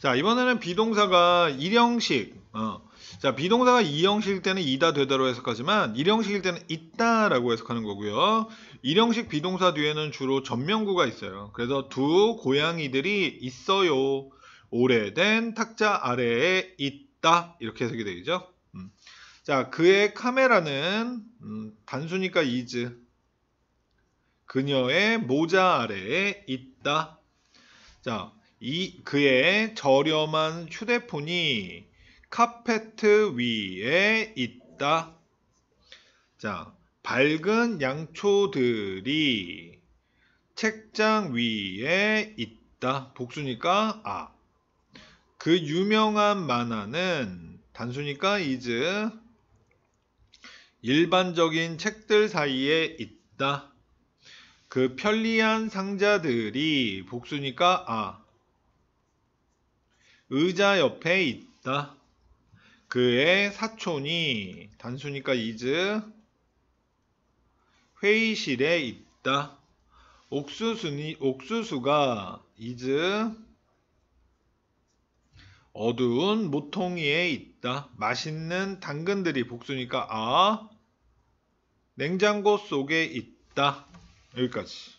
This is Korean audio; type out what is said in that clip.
자 이번에는 비동사가 일형식 어. 자 비동사가 이형식일 때는 이다 되다로 해석하지만 일형식일 때는 있다 라고 해석하는 거고요 일형식 비동사 뒤에는 주로 전명구가 있어요 그래서 두 고양이들이 있어요 오래된 탁자 아래에 있다 이렇게 해석이 되죠 음. 자 그의 카메라는 음, 단수니까 이즈 그녀의 모자 아래에 있다 자이 그의 저렴한 휴대폰이 카페트 위에 있다. 자, 밝은 양초들이 책장 위에 있다. 복수니까 아. 그 유명한 만화는 단순니까 이즈 일반적인 책들 사이에 있다. 그 편리한 상자들이 복수니까 아. 의자 옆에 있다. 그의 사촌이 단수니까 이즈 회의실에 있다. 옥수수니 옥수수가 이즈 어두운 모퉁이에 있다. 맛있는 당근들이 복수니까 아 냉장고 속에 있다. 여기까지.